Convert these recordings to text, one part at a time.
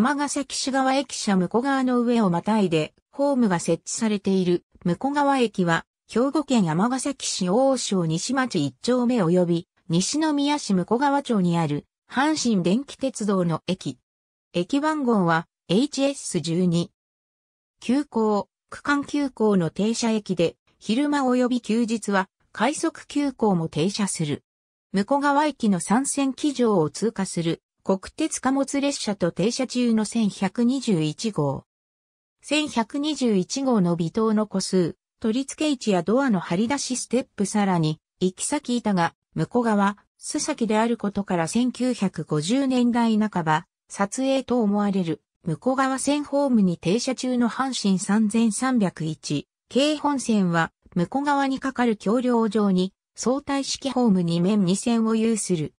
尼崎市側駅舎向川の上をまたいで、ホームが設置されている向川駅は、兵庫県尼崎市大正西町一丁目及び、西宮市向川町にある、阪神電気鉄道の駅。駅番号は、HS12。急行、区間急行の停車駅で、昼間及び休日は、快速急行も停車する。向川駅の参線機場を通過する国鉄貨物列車と停車中の1121号。1121号の微糖の個数、取付位置やドアの張り出しステップさらに、行き先板が、向こう側、須崎であることから1950年代半ば、撮影と思われる、向こう側線ホームに停車中の阪神3301、京本線は、向こう側にかかる橋梁上に、相対式ホーム2面2線を有する。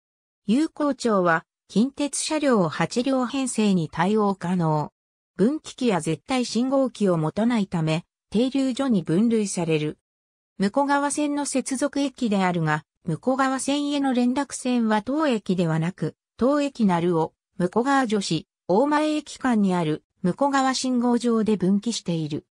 有効庁は、近鉄車両を8両編成に対応可能。分岐器や絶対信号機を持たないため、停留所に分類される。向川線の接続駅であるが、向川線への連絡線は当駅ではなく、当駅なるを、向こう側女子、大前駅間にある、向川信号場で分岐している。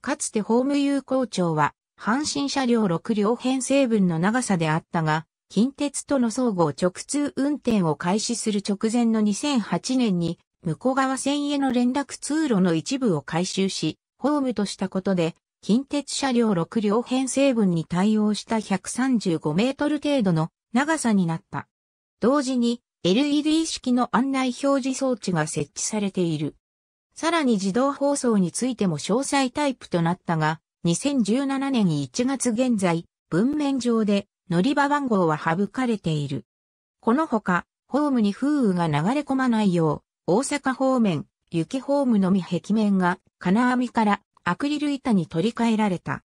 かつてホーム有効庁は、阪神車両6両編成分の長さであったが、近鉄との総合直通運転を開始する直前の2008年に、向こう側線への連絡通路の一部を改修し、ホームとしたことで、近鉄車両6両編成分に対応した135メートル程度の長さになった。同時に LED 式の案内表示装置が設置されている。さらに自動放送についても詳細タイプとなったが、2017年1月現在、文面上で乗り場番号は省かれている。このほか、ホームに風雨が流れ込まないよう、大阪方面、雪ホームのみ壁面が金網からアクリル板に取り替えられた。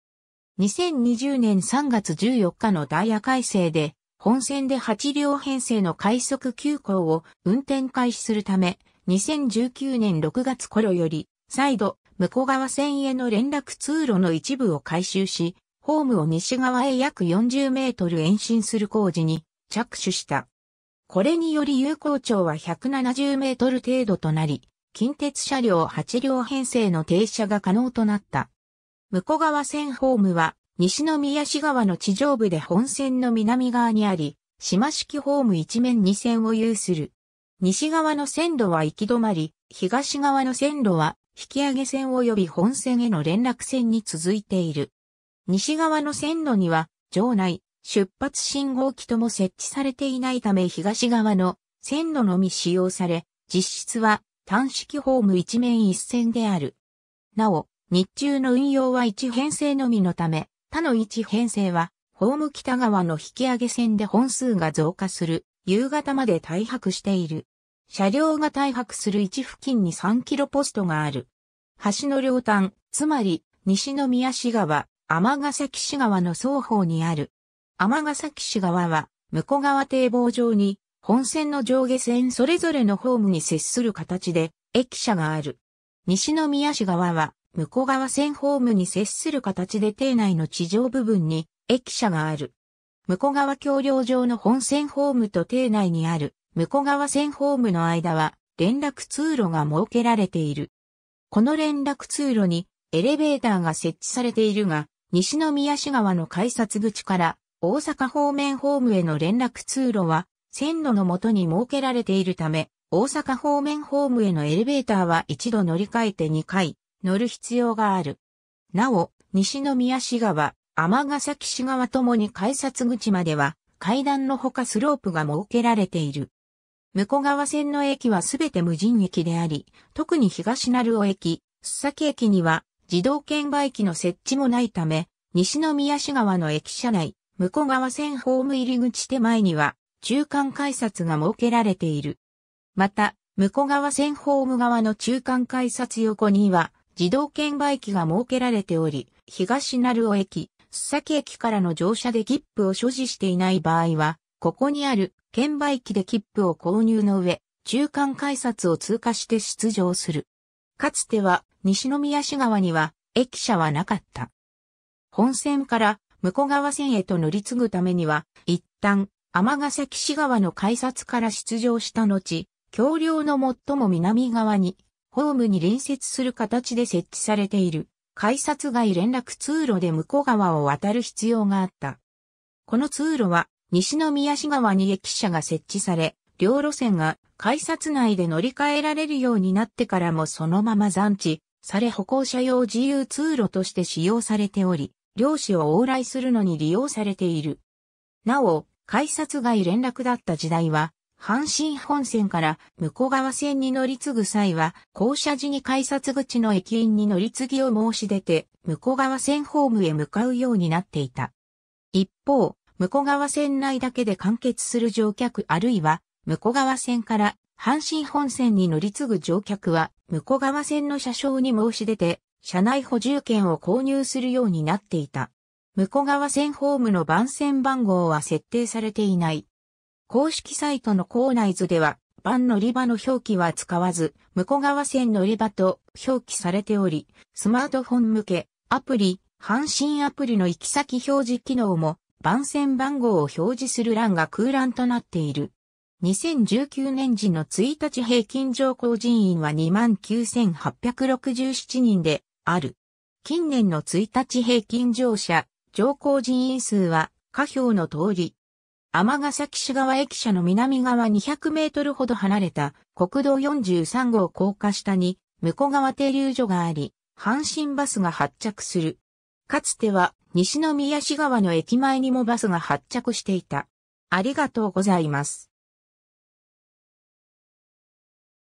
2020年3月14日のダイヤ改正で、本線で8両編成の快速急行を運転開始するため、2019年6月頃より、再度、向川線への連絡通路の一部を改修し、ホームを西側へ約40メートル延伸する工事に着手した。これにより有効長は170メートル程度となり、近鉄車両8両編成の停車が可能となった。向こう側線ホームは西宮市側の地上部で本線の南側にあり、島式ホーム一面2線を有する。西側の線路は行き止まり、東側の線路は引き上げ線及び本線への連絡線に続いている。西側の線路には、場内、出発信号機とも設置されていないため東側の線路のみ使用され、実質は単式ホーム一面一線である。なお、日中の運用は一編成のみのため、他の一編成は、ホーム北側の引き上げ線で本数が増加する、夕方まで退泊している。車両が退泊する位置付近に3キロポストがある。橋の両端、つまり、西宮市側、尼崎市川の双方にある。尼崎市側は、向川堤防上に、本線の上下線それぞれのホームに接する形で、駅舎がある。西宮市側は、向川線ホームに接する形で堤内の地上部分に、駅舎がある。向川橋梁上の本線ホームと堤内にある、向川線ホームの間は、連絡通路が設けられている。この連絡通路に、エレベーターが設置されているが、西宮市川の改札口から大阪方面ホームへの連絡通路は線路のもとに設けられているため、大阪方面ホームへのエレベーターは一度乗り換えて2回乗る必要がある。なお、西宮市川、天崎市川ともに改札口までは階段のほかスロープが設けられている。向こう側線の駅はすべて無人駅であり、特に東成尾駅、須崎駅には自動券売機の設置もないため、西宮市側の駅舎内、向こう側線ホーム入り口手前には、中間改札が設けられている。また、向こう側線ホーム側の中間改札横には、自動券売機が設けられており、東成尾駅、須崎駅からの乗車で切符を所持していない場合は、ここにある券売機で切符を購入の上、中間改札を通過して出場する。かつては西宮市側には駅舎はなかった。本線から向こう側線へと乗り継ぐためには、一旦、ヶ崎市側の改札から出場した後、橋梁の最も南側に、ホームに隣接する形で設置されている、改札外連絡通路で向こう側を渡る必要があった。この通路は、西宮市側に駅舎が設置され、両路線が改札内で乗り換えられるようになってからもそのまま残地され歩行者用自由通路として使用されており、漁師を往来するのに利用されている。なお、改札外連絡だった時代は、阪神本線から向こう側線に乗り継ぐ際は、降車時に改札口の駅員に乗り継ぎを申し出て、向こう側線ホームへ向かうようになっていた。一方、向こう側線内だけで完結する乗客あるいは向川線から阪神本線に乗り継ぐ乗客は、向川線の車掌に申し出て、車内補充券を購入するようになっていた。向川線ホームの番線番号は設定されていない。公式サイトの構内図では、番乗り場の表記は使わず、向川線乗り場と表記されており、スマートフォン向け、アプリ、阪神アプリの行き先表示機能も、番線番号を表示する欄が空欄となっている。2019年時の1日平均乗降人員は29,867人である。近年の1日平均乗車、乗降人員数は下表の通り。尼崎市側駅舎の南側200メートルほど離れた国道43号高架下に向川停留所があり、阪神バスが発着する。かつては西宮市側の駅前にもバスが発着していた。ありがとうございます。